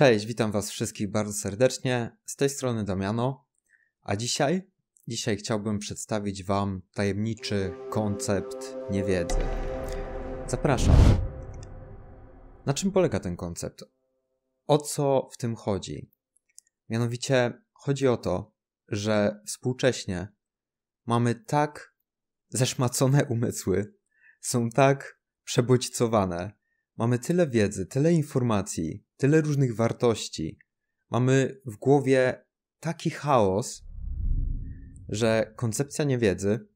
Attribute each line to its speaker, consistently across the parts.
Speaker 1: Cześć, witam Was wszystkich bardzo serdecznie. Z tej strony Damiano. A dzisiaj? Dzisiaj chciałbym przedstawić Wam tajemniczy koncept niewiedzy. Zapraszam. Na czym polega ten koncept? O co w tym chodzi? Mianowicie chodzi o to, że współcześnie mamy tak zeszmacone umysły, są tak przebodźcowane, mamy tyle wiedzy, tyle informacji, tyle różnych wartości, mamy w głowie taki chaos, że koncepcja niewiedzy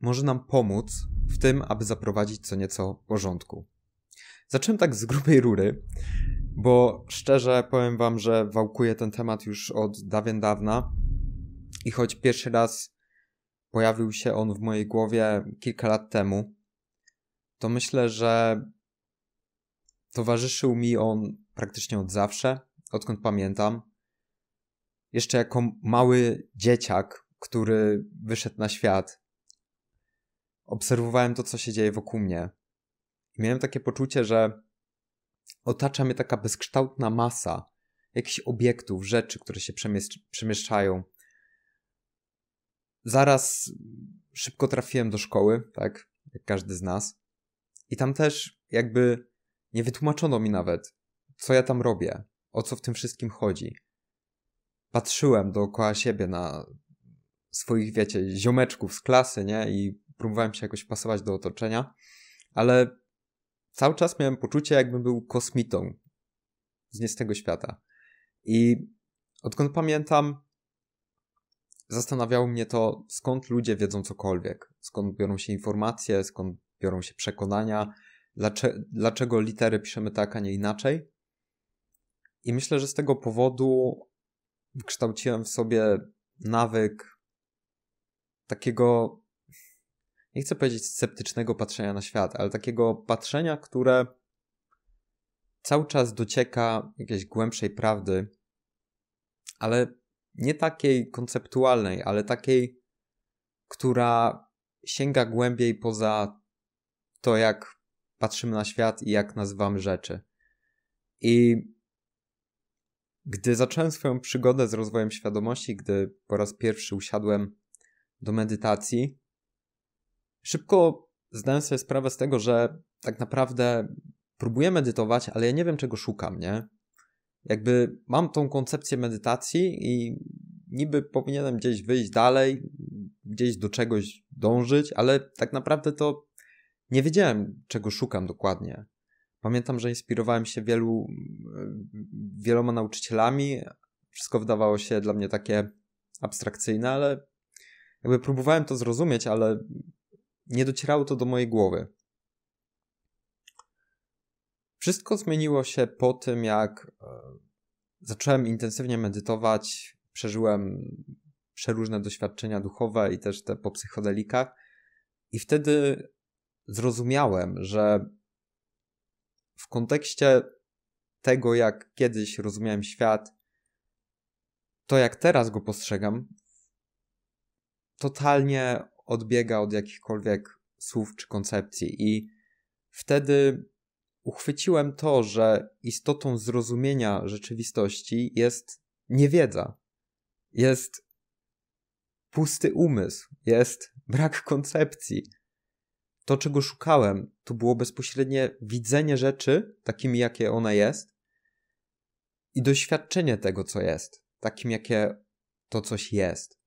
Speaker 1: może nam pomóc w tym, aby zaprowadzić co nieco porządku. Zacząłem tak z grubej rury, bo szczerze powiem wam, że wałkuję ten temat już od dawien dawna i choć pierwszy raz pojawił się on w mojej głowie kilka lat temu, to myślę, że towarzyszył mi on praktycznie od zawsze, odkąd pamiętam. Jeszcze jako mały dzieciak, który wyszedł na świat, obserwowałem to, co się dzieje wokół mnie. miałem takie poczucie, że otacza mnie taka bezkształtna masa jakichś obiektów, rzeczy, które się przemieszczają. Zaraz szybko trafiłem do szkoły, tak, jak każdy z nas. I tam też jakby nie wytłumaczono mi nawet, co ja tam robię, o co w tym wszystkim chodzi. Patrzyłem dookoła siebie na swoich, wiecie, ziomeczków z klasy, nie? I próbowałem się jakoś pasować do otoczenia, ale cały czas miałem poczucie, jakbym był kosmitą z nie z tego świata. I odkąd pamiętam, zastanawiało mnie to, skąd ludzie wiedzą cokolwiek, skąd biorą się informacje, skąd biorą się przekonania, dlaczego, dlaczego litery piszemy tak, a nie inaczej. I myślę, że z tego powodu kształciłem w sobie nawyk takiego, nie chcę powiedzieć sceptycznego patrzenia na świat, ale takiego patrzenia, które cały czas docieka jakiejś głębszej prawdy, ale nie takiej konceptualnej, ale takiej, która sięga głębiej poza to, jak patrzymy na świat i jak nazywamy rzeczy. I gdy zacząłem swoją przygodę z rozwojem świadomości, gdy po raz pierwszy usiadłem do medytacji, szybko zdałem sobie sprawę z tego, że tak naprawdę próbuję medytować, ale ja nie wiem, czego szukam, nie? Jakby mam tą koncepcję medytacji i niby powinienem gdzieś wyjść dalej, gdzieś do czegoś dążyć, ale tak naprawdę to nie wiedziałem, czego szukam dokładnie. Pamiętam, że inspirowałem się wielu, e, wieloma nauczycielami. Wszystko wydawało się dla mnie takie abstrakcyjne, ale jakby próbowałem to zrozumieć, ale nie docierało to do mojej głowy. Wszystko zmieniło się po tym, jak e, zacząłem intensywnie medytować, przeżyłem przeróżne doświadczenia duchowe i też te po psychodelikach. I wtedy zrozumiałem, że w kontekście tego, jak kiedyś rozumiałem świat, to jak teraz go postrzegam, totalnie odbiega od jakichkolwiek słów czy koncepcji. I wtedy uchwyciłem to, że istotą zrozumienia rzeczywistości jest niewiedza, jest pusty umysł, jest brak koncepcji, to, czego szukałem, to było bezpośrednie widzenie rzeczy takimi, jakie ona jest i doświadczenie tego, co jest, takim, jakie to coś jest.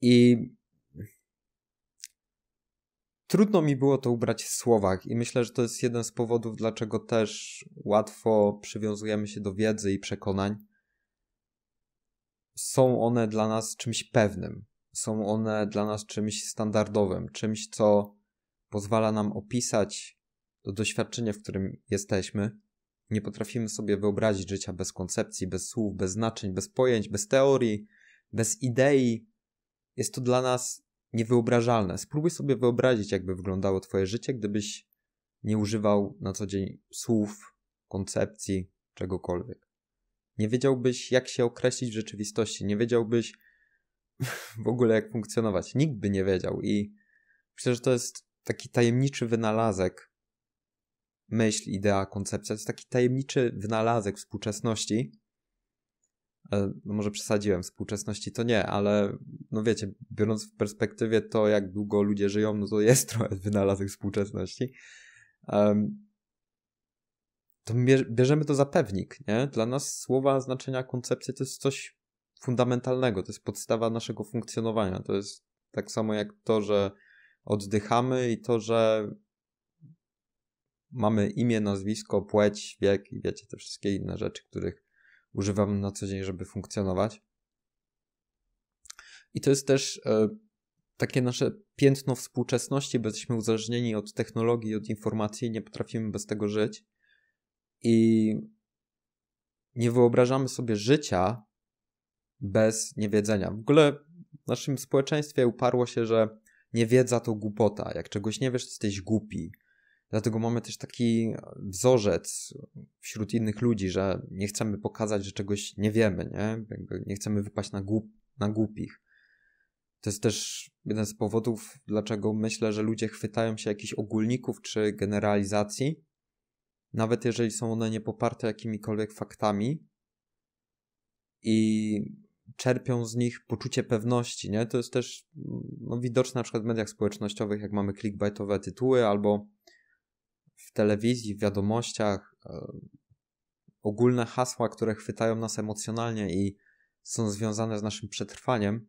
Speaker 1: I trudno mi było to ubrać w słowach, i myślę, że to jest jeden z powodów, dlaczego też łatwo przywiązujemy się do wiedzy i przekonań. Są one dla nas czymś pewnym są one dla nas czymś standardowym, czymś, co pozwala nam opisać to doświadczenie, w którym jesteśmy. Nie potrafimy sobie wyobrazić życia bez koncepcji, bez słów, bez znaczeń, bez pojęć, bez teorii, bez idei. Jest to dla nas niewyobrażalne. Spróbuj sobie wyobrazić, jakby wyglądało Twoje życie, gdybyś nie używał na co dzień słów, koncepcji, czegokolwiek. Nie wiedziałbyś, jak się określić w rzeczywistości, nie wiedziałbyś, w ogóle jak funkcjonować. Nikt by nie wiedział i myślę, że to jest taki tajemniczy wynalazek, myśl, idea, koncepcja. To jest taki tajemniczy wynalazek współczesności. E, no może przesadziłem, współczesności to nie, ale no wiecie, biorąc w perspektywie to, jak długo ludzie żyją, no to jest trochę wynalazek współczesności. Um, to bierzemy to za pewnik, nie? Dla nas słowa, znaczenia, koncepcje to jest coś fundamentalnego, to jest podstawa naszego funkcjonowania. To jest tak samo jak to, że oddychamy i to, że mamy imię, nazwisko, płeć, wiek i wiecie, te wszystkie inne rzeczy, których używamy na co dzień, żeby funkcjonować. I to jest też e, takie nasze piętno współczesności, bo jesteśmy uzależnieni od technologii, od informacji, nie potrafimy bez tego żyć. I nie wyobrażamy sobie życia bez niewiedzenia. W ogóle w naszym społeczeństwie uparło się, że niewiedza to głupota. Jak czegoś nie wiesz, to jesteś głupi. Dlatego mamy też taki wzorzec wśród innych ludzi, że nie chcemy pokazać, że czegoś nie wiemy, nie? Jakby nie chcemy wypaść na, głup, na głupich. To jest też jeden z powodów, dlaczego myślę, że ludzie chwytają się jakichś ogólników czy generalizacji, nawet jeżeli są one niepoparte jakimikolwiek faktami. I czerpią z nich poczucie pewności, nie? To jest też mm, no, widoczne na przykład w mediach społecznościowych, jak mamy clickbaitowe tytuły albo w telewizji, w wiadomościach, e, ogólne hasła, które chwytają nas emocjonalnie i są związane z naszym przetrwaniem.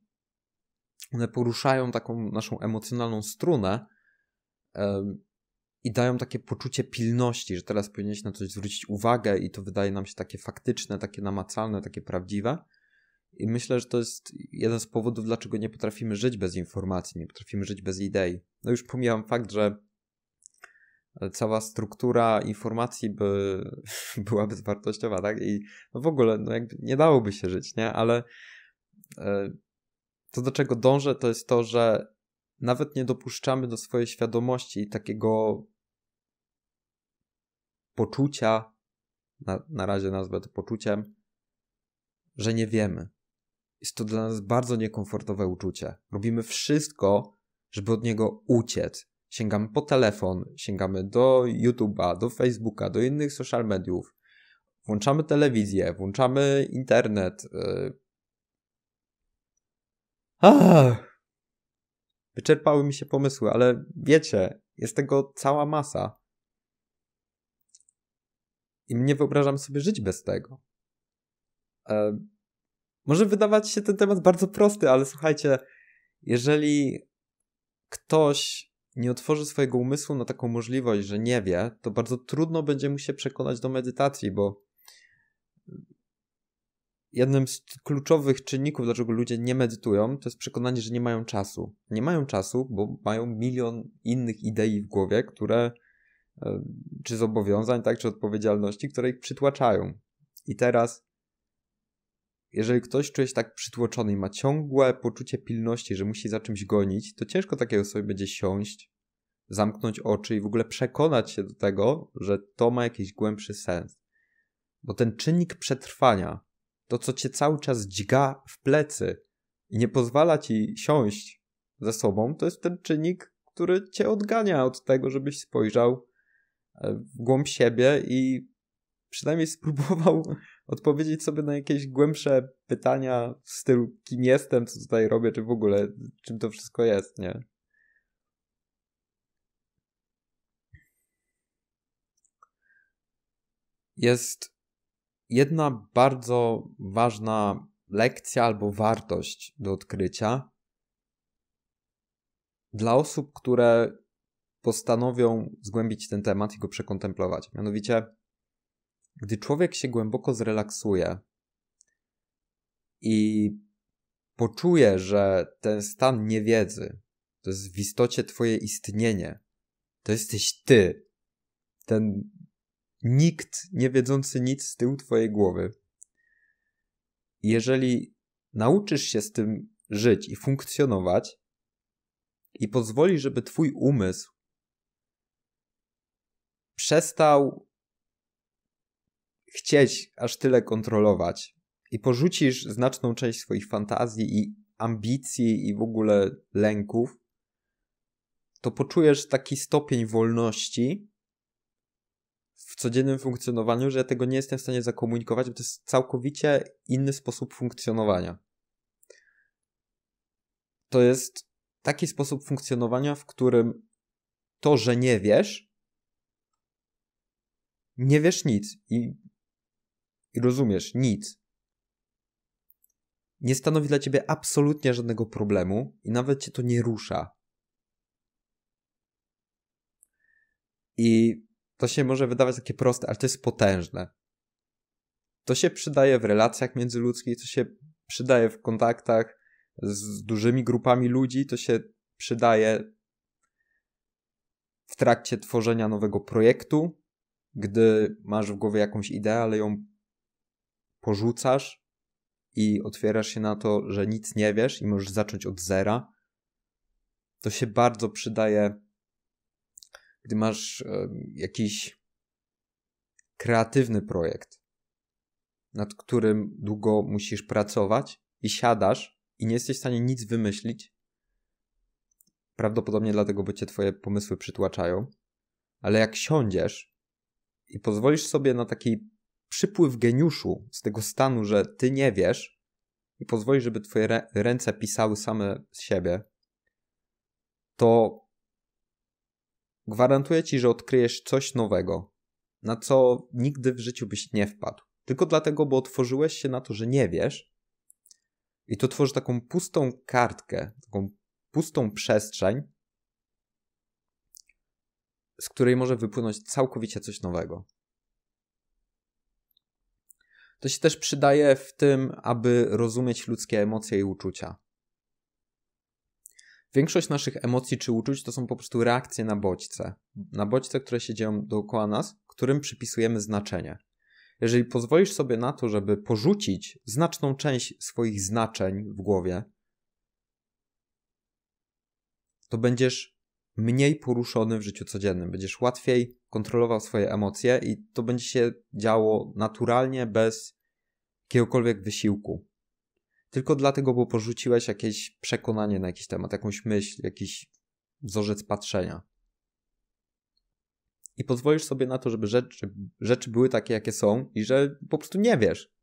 Speaker 1: One poruszają taką naszą emocjonalną strunę e, i dają takie poczucie pilności, że teraz powinniśmy na coś zwrócić uwagę i to wydaje nam się takie faktyczne, takie namacalne, takie prawdziwe. I myślę, że to jest jeden z powodów, dlaczego nie potrafimy żyć bez informacji, nie potrafimy żyć bez idei. No już pomijam fakt, że cała struktura informacji by, była bezwartościowa, tak? I no w ogóle no jakby nie dałoby się żyć, nie? Ale e, to, do czego dążę, to jest to, że nawet nie dopuszczamy do swojej świadomości takiego poczucia, na, na razie nazwę to poczuciem, że nie wiemy, jest to dla nas bardzo niekomfortowe uczucie. Robimy wszystko, żeby od niego uciec. Sięgamy po telefon, sięgamy do YouTube'a, do Facebooka, do innych social mediów. Włączamy telewizję, włączamy internet. Y, ah! Wyczerpały mi się pomysły, ale wiecie, jest tego cała masa. I nie wyobrażam sobie żyć bez tego. E, może wydawać się ten temat bardzo prosty, ale słuchajcie, jeżeli ktoś nie otworzy swojego umysłu na taką możliwość, że nie wie, to bardzo trudno będzie mu się przekonać do medytacji, bo jednym z kluczowych czynników, dlaczego ludzie nie medytują, to jest przekonanie, że nie mają czasu. Nie mają czasu, bo mają milion innych idei w głowie, które e, czy zobowiązań, tak, czy odpowiedzialności, które ich przytłaczają. I teraz jeżeli ktoś czuje się tak przytłoczony i ma ciągłe poczucie pilności, że musi za czymś gonić, to ciężko takiej sobie będzie siąść, zamknąć oczy i w ogóle przekonać się do tego, że to ma jakiś głębszy sens. Bo ten czynnik przetrwania, to co cię cały czas dźga w plecy i nie pozwala ci siąść ze sobą, to jest ten czynnik, który cię odgania od tego, żebyś spojrzał e, w głąb siebie i przynajmniej spróbował odpowiedzieć sobie na jakieś głębsze pytania w stylu kim jestem, co tutaj robię, czy w ogóle czym to wszystko jest, nie? Jest jedna bardzo ważna lekcja albo wartość do odkrycia dla osób, które postanowią zgłębić ten temat i go przekontemplować. Mianowicie gdy człowiek się głęboko zrelaksuje i poczuje, że ten stan niewiedzy to jest w istocie Twoje istnienie, to jesteś Ty, ten nikt nie wiedzący nic z tyłu Twojej głowy. Jeżeli nauczysz się z tym żyć i funkcjonować, i pozwoli, żeby Twój umysł przestał chcieć aż tyle kontrolować i porzucisz znaczną część swoich fantazji i ambicji i w ogóle lęków, to poczujesz taki stopień wolności w codziennym funkcjonowaniu, że ja tego nie jestem w stanie zakomunikować, bo to jest całkowicie inny sposób funkcjonowania. To jest taki sposób funkcjonowania, w którym to, że nie wiesz, nie wiesz nic i i rozumiesz nic, nie stanowi dla ciebie absolutnie żadnego problemu i nawet cię to nie rusza. I to się może wydawać takie proste, ale to jest potężne. To się przydaje w relacjach międzyludzkich, to się przydaje w kontaktach z dużymi grupami ludzi, to się przydaje w trakcie tworzenia nowego projektu, gdy masz w głowie jakąś ideę, ale ją porzucasz i otwierasz się na to, że nic nie wiesz i możesz zacząć od zera, to się bardzo przydaje, gdy masz jakiś kreatywny projekt, nad którym długo musisz pracować i siadasz i nie jesteś w stanie nic wymyślić. Prawdopodobnie dlatego, bo cię twoje pomysły przytłaczają. Ale jak siądziesz i pozwolisz sobie na taki przypływ geniuszu z tego stanu, że ty nie wiesz i pozwolisz, żeby twoje ręce pisały same z siebie, to gwarantuję ci, że odkryjesz coś nowego, na co nigdy w życiu byś nie wpadł. Tylko dlatego, bo otworzyłeś się na to, że nie wiesz i to tworzy taką pustą kartkę, taką pustą przestrzeń, z której może wypłynąć całkowicie coś nowego. To się też przydaje w tym, aby rozumieć ludzkie emocje i uczucia. Większość naszych emocji czy uczuć to są po prostu reakcje na bodźce. Na bodźce, które się dzieją dookoła nas, którym przypisujemy znaczenie. Jeżeli pozwolisz sobie na to, żeby porzucić znaczną część swoich znaczeń w głowie, to będziesz mniej poruszony w życiu codziennym, będziesz łatwiej kontrolował swoje emocje i to będzie się działo naturalnie, bez jakiegokolwiek wysiłku. Tylko dlatego, bo porzuciłeś jakieś przekonanie na jakiś temat, jakąś myśl, jakiś wzorzec patrzenia. I pozwolisz sobie na to, żeby rzeczy, rzeczy były takie, jakie są i że po prostu nie wiesz.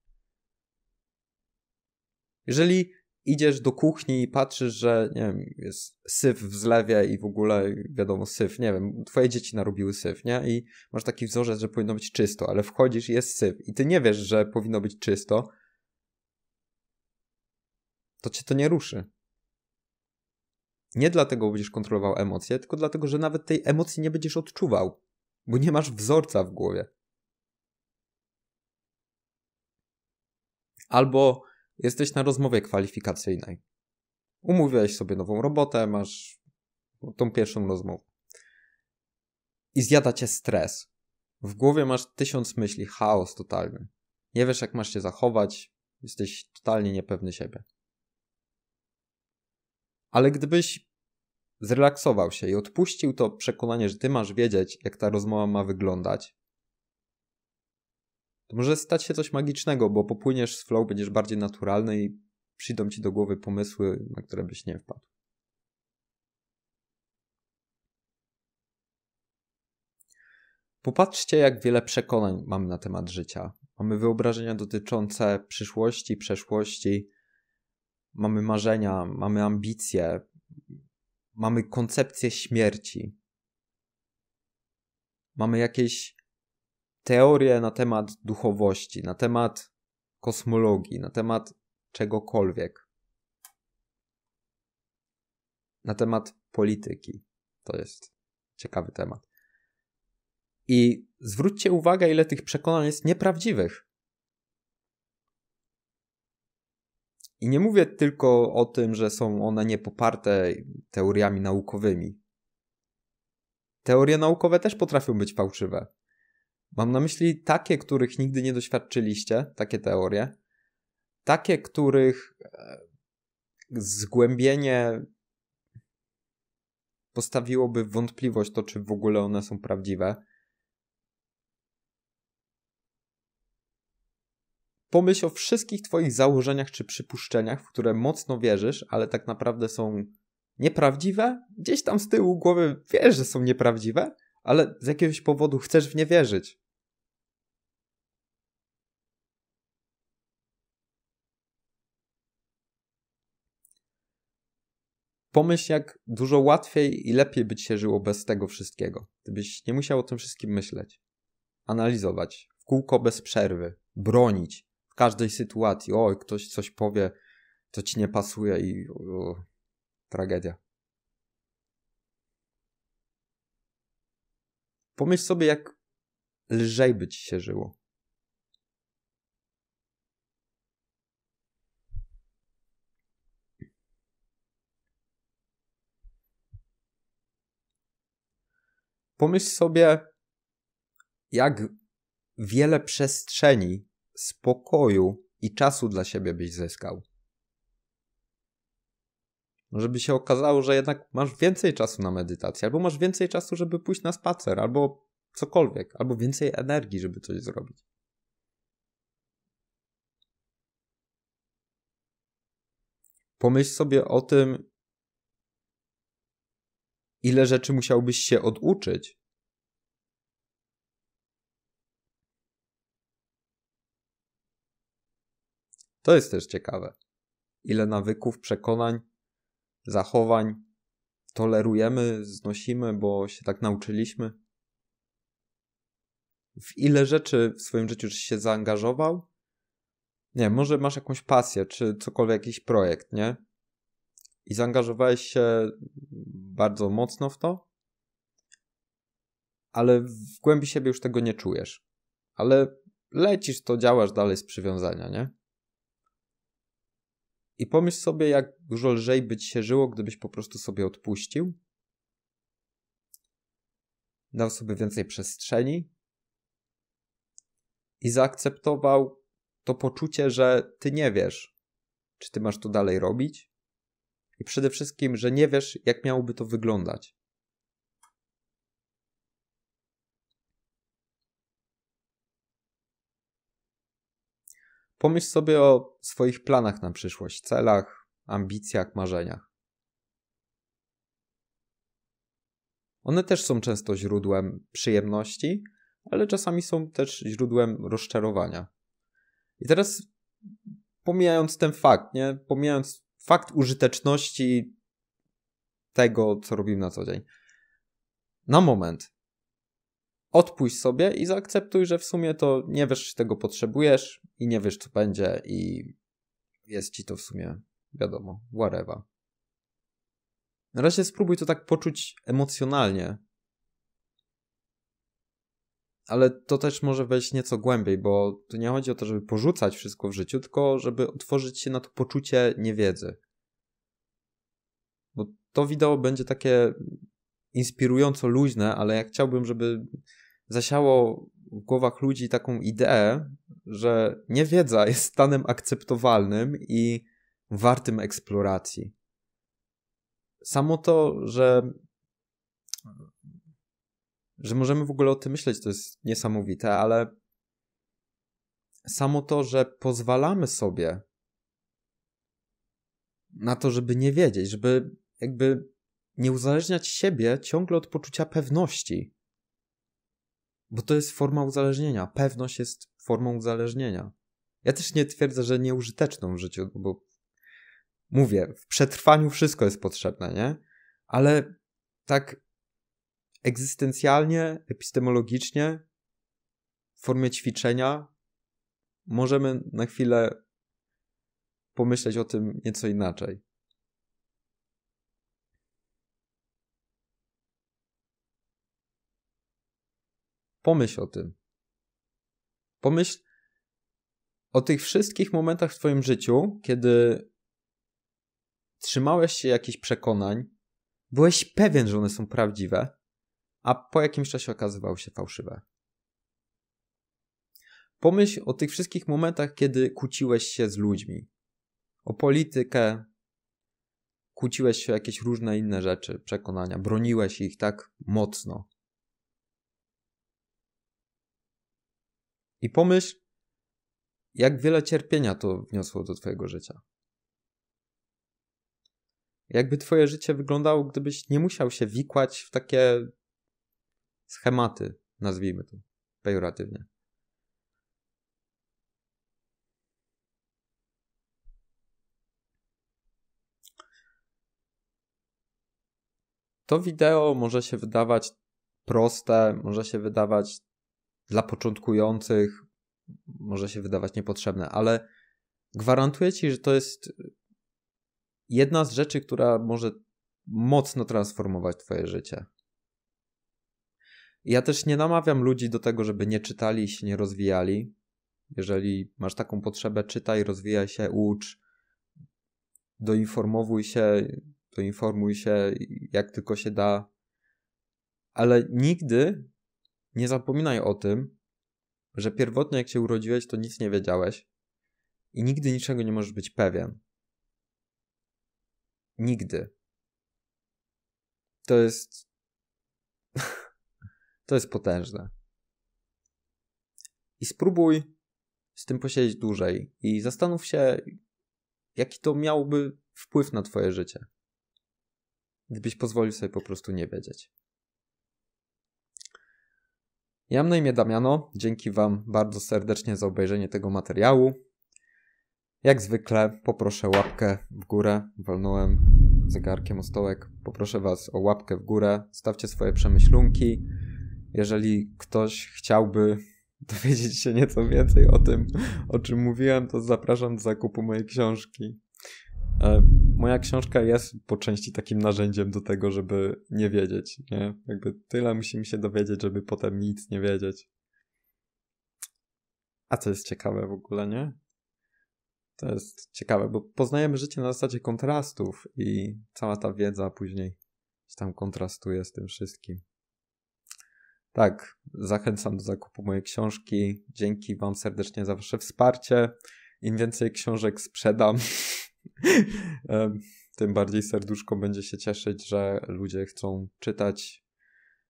Speaker 1: Jeżeli idziesz do kuchni i patrzysz, że nie wiem, jest syf w zlewie i w ogóle wiadomo syf, nie wiem, twoje dzieci narobiły syf, nie? I masz taki wzorzec, że powinno być czysto, ale wchodzisz i jest syf i ty nie wiesz, że powinno być czysto, to cię to nie ruszy. Nie dlatego będziesz kontrolował emocje, tylko dlatego, że nawet tej emocji nie będziesz odczuwał, bo nie masz wzorca w głowie. Albo Jesteś na rozmowie kwalifikacyjnej. Umówiłeś sobie nową robotę, masz tą pierwszą rozmowę. I zjada cię stres. W głowie masz tysiąc myśli, chaos totalny. Nie wiesz, jak masz się zachować, jesteś totalnie niepewny siebie. Ale gdybyś zrelaksował się i odpuścił to przekonanie, że ty masz wiedzieć, jak ta rozmowa ma wyglądać, to może stać się coś magicznego, bo popłyniesz z flow, będziesz bardziej naturalny i przyjdą ci do głowy pomysły, na które byś nie wpadł. Popatrzcie, jak wiele przekonań mamy na temat życia. Mamy wyobrażenia dotyczące przyszłości, przeszłości, mamy marzenia, mamy ambicje, mamy koncepcję śmierci. Mamy jakieś teorie na temat duchowości, na temat kosmologii, na temat czegokolwiek, na temat polityki. To jest ciekawy temat. I zwróćcie uwagę, ile tych przekonań jest nieprawdziwych. I nie mówię tylko o tym, że są one niepoparte teoriami naukowymi. Teorie naukowe też potrafią być fałszywe. Mam na myśli takie, których nigdy nie doświadczyliście, takie teorie, takie, których e, zgłębienie postawiłoby wątpliwość to, czy w ogóle one są prawdziwe. Pomyśl o wszystkich Twoich założeniach czy przypuszczeniach, w które mocno wierzysz, ale tak naprawdę są nieprawdziwe. Gdzieś tam z tyłu głowy wiesz, że są nieprawdziwe, ale z jakiegoś powodu chcesz w nie wierzyć. Pomyśl, jak dużo łatwiej i lepiej by ci się żyło bez tego wszystkiego, gdybyś nie musiał o tym wszystkim myśleć, analizować, w kółko bez przerwy, bronić w każdej sytuacji. Oj, ktoś coś powie, to ci nie pasuje i o, tragedia. Pomyśl sobie, jak lżej by ci się żyło. Pomyśl sobie, jak wiele przestrzeni, spokoju i czasu dla siebie byś zyskał. No, żeby się okazało, że jednak masz więcej czasu na medytację, albo masz więcej czasu, żeby pójść na spacer, albo cokolwiek, albo więcej energii, żeby coś zrobić. Pomyśl sobie o tym, ile rzeczy musiałbyś się oduczyć. To jest też ciekawe. Ile nawyków, przekonań zachowań tolerujemy, znosimy, bo się tak nauczyliśmy? W ile rzeczy w swoim życiu już się zaangażował? Nie, może masz jakąś pasję, czy cokolwiek, jakiś projekt, nie? I zaangażowałeś się bardzo mocno w to, ale w głębi siebie już tego nie czujesz. Ale lecisz, to działasz dalej z przywiązania, nie? I pomyśl sobie, jak dużo lżej by ci się żyło, gdybyś po prostu sobie odpuścił. Dał sobie więcej przestrzeni i zaakceptował to poczucie, że ty nie wiesz, czy ty masz to dalej robić, i przede wszystkim, że nie wiesz, jak miałoby to wyglądać. Pomyśl sobie o swoich planach na przyszłość, celach, ambicjach, marzeniach. One też są często źródłem przyjemności, ale czasami są też źródłem rozczarowania. I teraz pomijając ten fakt, nie? Pomijając fakt użyteczności tego, co robimy na co dzień. Na moment. Odpuść sobie i zaakceptuj, że w sumie to nie wiesz, czy tego potrzebujesz, i nie wiesz, co będzie, i jest ci to w sumie wiadomo, whatever. Na razie spróbuj to tak poczuć emocjonalnie. Ale to też może wejść nieco głębiej, bo tu nie chodzi o to, żeby porzucać wszystko w życiu, tylko żeby otworzyć się na to poczucie niewiedzy. Bo to wideo będzie takie inspirująco luźne, ale jak chciałbym, żeby zasiało w głowach ludzi taką ideę, że niewiedza jest stanem akceptowalnym i wartym eksploracji. Samo to, że, że możemy w ogóle o tym myśleć, to jest niesamowite, ale samo to, że pozwalamy sobie na to, żeby nie wiedzieć, żeby jakby nie uzależniać siebie ciągle od poczucia pewności. Bo to jest forma uzależnienia. Pewność jest formą uzależnienia. Ja też nie twierdzę, że nieużyteczną w życiu, bo mówię, w przetrwaniu wszystko jest potrzebne, nie? Ale tak egzystencjalnie, epistemologicznie, w formie ćwiczenia, możemy na chwilę pomyśleć o tym nieco inaczej. Pomyśl o tym. Pomyśl o tych wszystkich momentach w Twoim życiu, kiedy trzymałeś się jakichś przekonań, byłeś pewien, że one są prawdziwe, a po jakimś czasie okazywały się fałszywe. Pomyśl o tych wszystkich momentach, kiedy kłóciłeś się z ludźmi. O politykę, kłóciłeś się o jakieś różne inne rzeczy, przekonania, broniłeś ich tak mocno. I pomyśl, jak wiele cierpienia to wniosło do Twojego życia. Jakby Twoje życie wyglądało, gdybyś nie musiał się wikłać w takie schematy, nazwijmy to pejoratywnie. To wideo może się wydawać proste, może się wydawać dla początkujących może się wydawać niepotrzebne, ale gwarantuję ci, że to jest jedna z rzeczy, która może mocno transformować twoje życie. Ja też nie namawiam ludzi do tego, żeby nie czytali i się nie rozwijali. Jeżeli masz taką potrzebę, czytaj, rozwijaj się, ucz, doinformowuj się, doinformuj się jak tylko się da. Ale nigdy nie zapominaj o tym, że pierwotnie jak się urodziłeś, to nic nie wiedziałeś i nigdy niczego nie możesz być pewien. Nigdy. To jest. to jest potężne. I spróbuj z tym posiedzieć dłużej i zastanów się, jaki to miałby wpływ na Twoje życie, gdybyś pozwolił sobie po prostu nie wiedzieć. Ja mam na imię Damiano. Dzięki Wam bardzo serdecznie za obejrzenie tego materiału. Jak zwykle poproszę łapkę w górę. Walnąłem zegarkiem o stołek. Poproszę Was o łapkę w górę. Stawcie swoje przemyślunki. Jeżeli ktoś chciałby dowiedzieć się nieco więcej o tym, o czym mówiłem, to zapraszam do zakupu mojej książki. E, moja książka jest po części takim narzędziem do tego, żeby nie wiedzieć, nie? Jakby tyle musimy się dowiedzieć, żeby potem nic nie wiedzieć. A co jest ciekawe w ogóle, nie? To jest ciekawe, bo poznajemy życie na zasadzie kontrastów i cała ta wiedza później się tam kontrastuje z tym wszystkim. Tak, zachęcam do zakupu mojej książki. Dzięki Wam serdecznie za Wasze wsparcie. Im więcej książek sprzedam, Tym bardziej serduszko będzie się cieszyć, że ludzie chcą czytać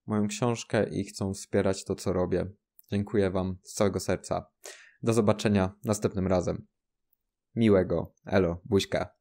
Speaker 1: moją książkę i chcą wspierać to, co robię. Dziękuję Wam z całego serca. Do zobaczenia następnym razem. Miłego. Elo, buźka.